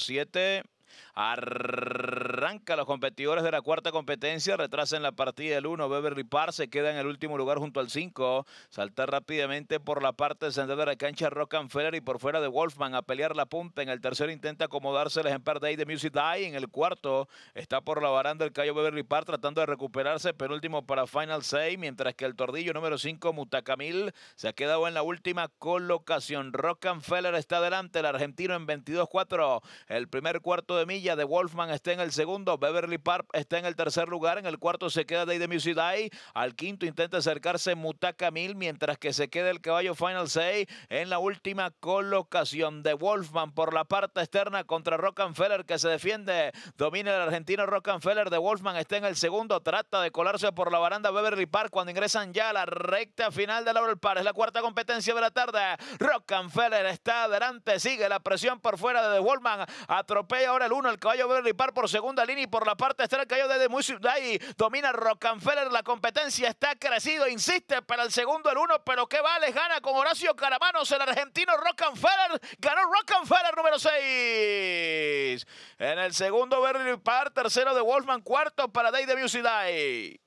7. Arranca los competidores de la cuarta competencia, retrasa en la partida el 1, Beverly Parr se queda en el último lugar junto al 5, salta rápidamente por la parte central de la cancha Rockefeller y por fuera de Wolfman a pelear la punta, en el tercero intenta acomodarse el ejemplar de ahí de Music Die, en el cuarto está por la baranda el callo Beverly Parr tratando de recuperarse, penúltimo para Final 6, mientras que el tordillo número 5 Mutacamil se ha quedado en la última colocación, Rockefeller está adelante, el argentino en 22-4, el primer cuarto de de milla de Wolfman está en el segundo, Beverly Park está en el tercer lugar, en el cuarto se queda Day de al quinto intenta acercarse Mutaka Mil, mientras que se queda el caballo Final 6 en la última colocación de Wolfman por la parte externa contra Rockefeller que se defiende, domina el argentino Rockefeller de Wolfman, está en el segundo, trata de colarse por la baranda Beverly Park cuando ingresan ya a la recta final de Laurel Park, es la cuarta competencia de la tarde, Rockefeller está adelante, sigue la presión por fuera de Wolfman, atropella ahora el 1, el caballo Berry Par por segunda línea y por la parte extra el caballo de Music Day. Domina Rockefeller, la competencia está crecido, insiste para el segundo el 1, pero qué vale, gana con Horacio Caramanos, el argentino Rockefeller, ganó Rockefeller número 6. En el segundo Berry Par, tercero de Wolfman, cuarto para Day de Music